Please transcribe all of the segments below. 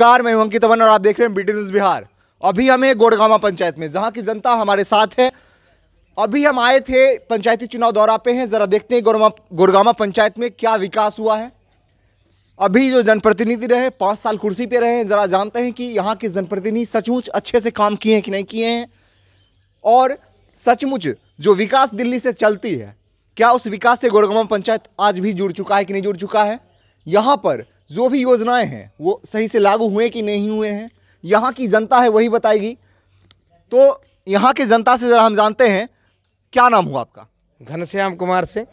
नमस्कार मैं अंकित अमन और आप देख रहे हैं बीटी न्यूज़ बिहार अभी हमें गोड़गामा पंचायत में जहां की जनता हमारे साथ है अभी हम आए थे पंचायती चुनाव दौरा पे हैं ज़रा देखते हैं गोड़गामा पंचायत में क्या विकास हुआ है अभी जो जनप्रतिनिधि रहे पाँच साल कुर्सी पे रहे हैं ज़रा जानते हैं कि यहाँ के जनप्रतिनिधि सचमुच अच्छे से काम किए हैं कि नहीं किए हैं और सचमुच जो विकास दिल्ली से चलती है क्या उस विकास से गोड़गामा पंचायत आज भी जुड़ चुका है कि नहीं जुड़ चुका है यहाँ पर जो भी योजनाएं हैं वो सही से लागू हुए कि नहीं हुए हैं यहाँ की जनता है वही बताएगी तो यहाँ की जनता से ज़रा हम जानते हैं क्या नाम हुआ आपका घनश्याम कुमार सिंह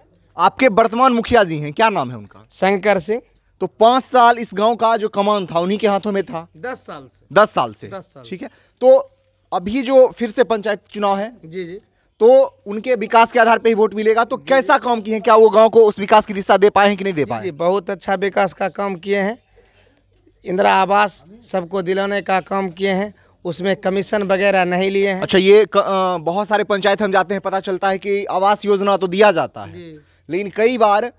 आपके वर्तमान मुखिया जी हैं क्या नाम है उनका शंकर सिंह तो पाँच साल इस गांव का जो कमान था उन्हीं के हाथों में था दस साल से दस साल से दस साल ठीक है तो अभी जो फिर से पंचायत चुनाव है जी जी तो उनके विकास के आधार पर ही वोट मिलेगा तो कैसा काम किए हैं क्या वो गाँव को उस विकास की दिशा दे पाए हैं कि नहीं दे पाए बहुत अच्छा विकास का काम किए हैं इंदिरा आवास सबको दिलाने का काम किए हैं उसमें कमीशन वगैरह नहीं लिए हैं अच्छा ये क, आ, बहुत सारे पंचायत हम जाते हैं पता चलता है कि आवास योजना तो दिया जाता है लेकिन कई बार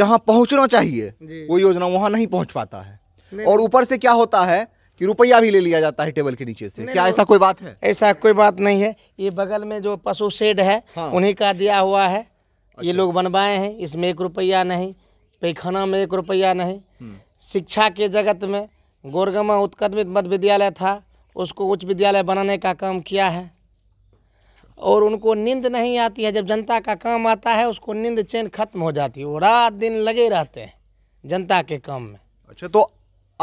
जहाँ पहुँचना चाहिए वो योजना वहाँ नहीं पहुँच पाता है और ऊपर से क्या होता है कि रुपया भी ले लिया जाता है टेबल के नीचे से क्या ऐसा कोई बात है ऐसा कोई बात नहीं है ये बगल में जो पशु शेड है हाँ। उन्हीं का दिया हुआ है अच्छा। ये लोग बनवाए हैं इसमें एक रुपया नहीं पैखाना में एक रुपया नहीं हम्म। शिक्षा के जगत में गोरगमा उत्कर्मित मध्य विद्यालय था उसको उच्च विद्यालय बनाने का काम किया है और उनको नींद नहीं आती है जब जनता का काम आता है उसको नींद चैन खत्म हो जाती है वो रात दिन लगे रहते हैं जनता के काम में अच्छा तो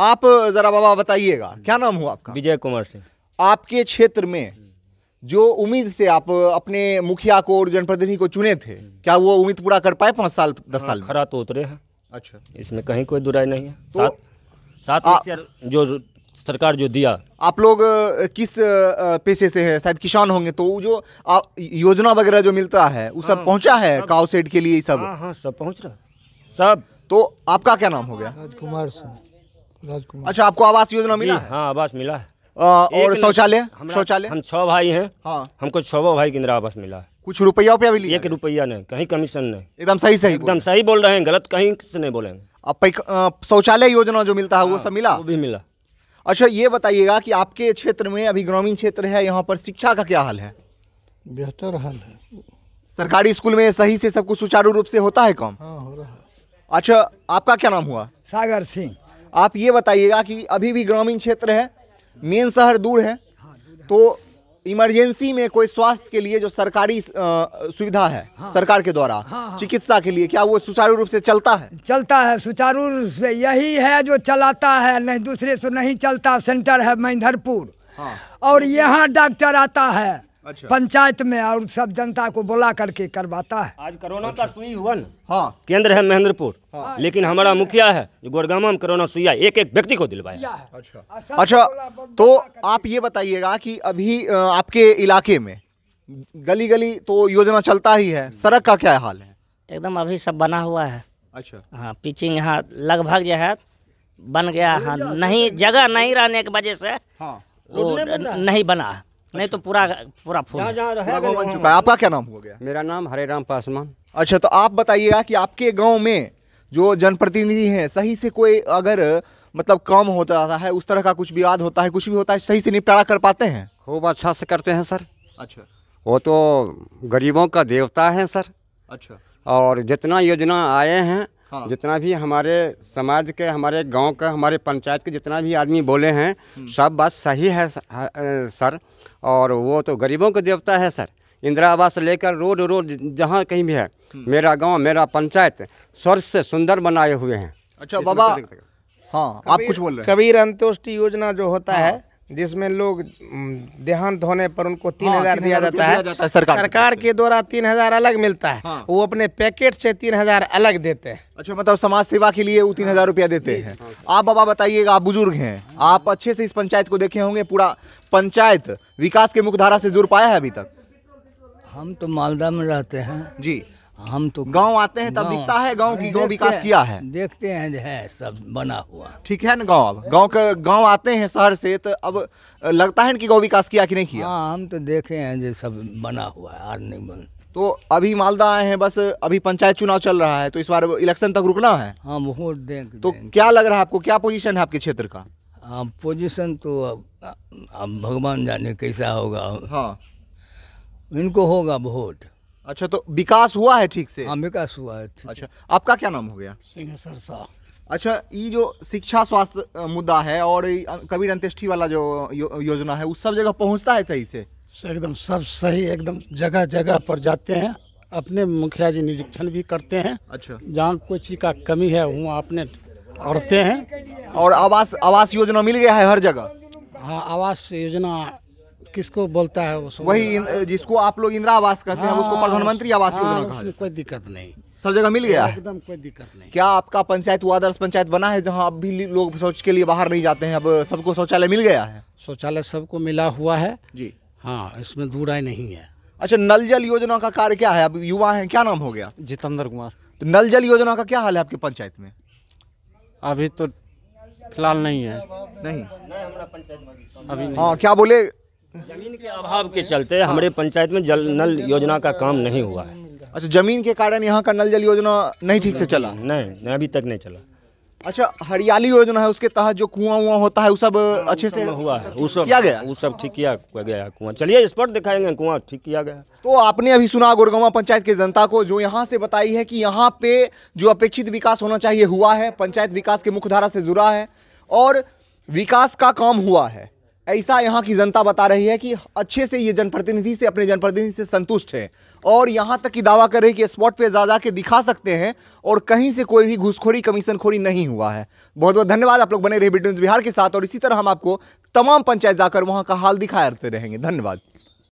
आप जरा बाबा बताइएगा क्या नाम हुआ आपका विजय कुमार सिंह आपके क्षेत्र में जो उम्मीद से आप अपने मुखिया को और जनप्रतिनिधि को चुने थे क्या वो उम्मीद पूरा कर पाए पांच साल दस हाँ, साल खरा तो उतरे हैं अच्छा इसमें कहीं कोई दुराई नहीं है तो साथ साथ आ, जो सरकार जो दिया आप लोग किस पेशे से हैं शायद किसान होंगे तो जो आ, योजना वगैरह जो मिलता है वो सब हाँ। पहुंचा है काउ सेट के लिए सब हाँ, हाँ सब पहुंच रहा सब तो आपका क्या नाम हो गया राजकुमार सिंह राजकुमार अच्छा आपको आवास योजना मिला हाँ आवास मिला है और शौचालय शौचालय हम छः भाई हैं हाँ हमको छो भाई की इंदिरा आवास मिला है कुछ रुपया रुपया एक रुपया नहीं कहीं कमीशन नहीं एकदम सही सही एकदम सही बोल रहे हैं गलत कहीं से नहीं बोलेंगे अब शौचालय योजना जो मिलता है वो हाँ, सब मिला वो भी मिला अच्छा ये बताइएगा कि आपके क्षेत्र में अभी ग्रामीण क्षेत्र है यहाँ पर शिक्षा का क्या हाल है बेहतर हाल है सरकारी स्कूल में सही से सब कुछ सुचारू रूप से होता है काम हाँ हो रहा है अच्छा आपका क्या नाम हुआ सागर सिंह आप ये बताइएगा कि अभी भी ग्रामीण क्षेत्र है मेन शहर दूर है तो इमरजेंसी में कोई स्वास्थ्य के लिए जो सरकारी सुविधा है हाँ, सरकार के द्वारा हाँ, हाँ, चिकित्सा के लिए क्या वो सुचारू रूप से चलता है चलता है सुचारू रूप से यही है जो चलाता है नहीं दूसरे से नहीं चलता सेंटर है महिधरपुर हाँ, और यहाँ डॉक्टर आता है अच्छा। पंचायत में और सब जनता को बुला करके करवाता है आज कोरोना अच्छा। का सुई हुआ ना हाँ केंद्र है महेंद्रपुर हाँ।, हाँ। लेकिन हमारा मुखिया है जो गोरगामा में कोरोना सुइया एक एक व्यक्ति को दिलवाया अच्छा अच्छा तो आप ये बताइएगा कि अभी आपके इलाके में गली गली तो योजना चलता ही है सड़क का क्या हाल है एकदम अभी सब बना हुआ है अच्छा हाँ पिचिंग यहाँ लगभग जो है बन गया है नहीं जगह नहीं रहने की वजह से हाँ, वो नहीं बना नहीं तो अच्छा। पूरा पूरा फूल तो बन चुका है आपका क्या नाम हो गया मेरा नाम हरे राम पासवान अच्छा तो आप बताइएगा कि आपके गाँव में जो जनप्रतिनिधि हैं सही से कोई अगर मतलब काम होता रहता है उस तरह का कुछ विवाद होता है कुछ भी होता है सही से निपटारा कर पाते हैं खूब अच्छा से करते हैं सर अच्छा वो तो गरीबों का देवता है सर अच्छा और जितना योजना आए हैं हाँ। जितना भी हमारे समाज के हमारे गांव का हमारे पंचायत के जितना भी आदमी बोले हैं हम्म। सब बात सही है हाँ, सर और वो तो गरीबों का देवता है सर इंदिरा आवास लेकर रोड रोड जहाँ कहीं भी है हम्म। मेरा गांव मेरा पंचायत स्वर्ग से सुंदर बनाए हुए हैं अच्छा बाबा हाँ आप कुछ बोल रहे हैं कबीर अंत्योष्टि योजना जो होता हाँ। है जिसमें लोग देहांत होने पर उनको तीन हाँ, हजार दिया, दिया जाता है सरकार सरकार के द्वारा तीन हजार अलग मिलता है हाँ। वो अपने पैकेट से तीन हजार अलग देते हैं अच्छा मतलब समाज सेवा के लिए वो तीन हजार रुपया देते हैं आप बाबा बताइएगा आप बुजुर्ग हैं आप अच्छे से इस पंचायत को देखे होंगे पूरा पंचायत विकास के मुख्य धारा से जुड़ पाया है अभी तक हम तो मालदा में रहते हैं जी हम तो गांव आते हैं तब दिखता है गांव की गांव विकास किया है देखते हैं जो है सब बना हुआ ठीक है ना गांव अब गांव के गांव आते हैं शहर से तो अब लगता है ना कि गांव विकास किया कि नहीं किया हाँ हम तो देखे हैं जो सब बना हुआ है आर नहीं बन तो अभी मालदा आए हैं बस अभी पंचायत चुनाव चल रहा है तो इस बार इलेक्शन तक रुकना है हाँ वोट देंगे तो क्या लग रहा है आपको क्या पोजीशन है आपके क्षेत्र का हाँ पोजीशन तो अब, अब भगवान जाने कैसा होगा हाँ इनको होगा वोट अच्छा तो विकास हुआ है ठीक से हाँ विकास हुआ है अच्छा आपका क्या नाम हो गया सिंह सरसा अच्छा ये जो शिक्षा स्वास्थ्य मुद्दा है और कबीर अंत्येष्टि वाला जो यो, योजना है उस सब जगह पहुंचता है सही से एकदम सब सही एकदम जगह जगह पर जाते हैं अपने मुखिया जी निरीक्षण भी करते हैं अच्छा जहाँ कोई चीज का कमी है वहाँ अपने औरतें हैं और आवास आवास योजना मिल गया है हर जगह हाँ आवास योजना किसको बोलता है उसको वही जिसको आप लोग इंदिरा आवास कहते हैं उसको हाँ, प्रधानमंत्री आवास हाँ, योजना कहा कोई दिक्कत नहीं सब जगह मिल गया एकदम कोई दिक्कत नहीं क्या आपका पंचायत वो आदर्श पंचायत बना है जहाँ अब भी लोग शौच के लिए बाहर नहीं जाते हैं अब सबको शौचालय मिल गया है शौचालय सबको मिला हुआ है जी हाँ इसमें दूराई नहीं है अच्छा नल जल योजना का कार्य क्या है अब युवा है क्या नाम हो गया जितेंद्र कुमार तो नल जल योजना का क्या हाल है आपके पंचायत में अभी तो फिलहाल नहीं है नहीं अभी नहीं। हाँ क्या बोले जमीन के अभाव के चलते हाँ। हमारे पंचायत में जल नल योजना का काम नहीं हुआ है अच्छा जमीन के कारण यहाँ का नल जल योजना नहीं ठीक से चला नहीं अभी तक नहीं चला अच्छा हरियाली योजना है उसके तहत जो कुआं वुआ होता है वो सब हाँ, अच्छे से हुआ है वो सब किया गया वो सब ठीक किया गया कुआं चलिए पर दिखाएंगे कुआं ठीक किया गया तो आपने अभी सुना गोरगवा पंचायत की जनता को जो यहाँ से बताई है कि यहाँ पे जो अपेक्षित विकास होना चाहिए हुआ है पंचायत विकास के मुख्यधारा से जुड़ा है और विकास का काम हुआ है ऐसा यहाँ की जनता बता रही है कि अच्छे से ये जनप्रतिनिधि से अपने जनप्रतिनिधि से संतुष्ट हैं और यहाँ तक कि दावा कर रही है कि स्पॉट पे जा के दिखा सकते हैं और कहीं से कोई भी घुसखोरी कमीशनखोरी नहीं हुआ है बहुत बहुत धन्यवाद आप लोग बने रहे बीटी न्यूज़ बिहार के साथ और इसी तरह हम आपको तमाम पंचायत जाकर वहाँ का हाल दिखाते रहेंगे धन्यवाद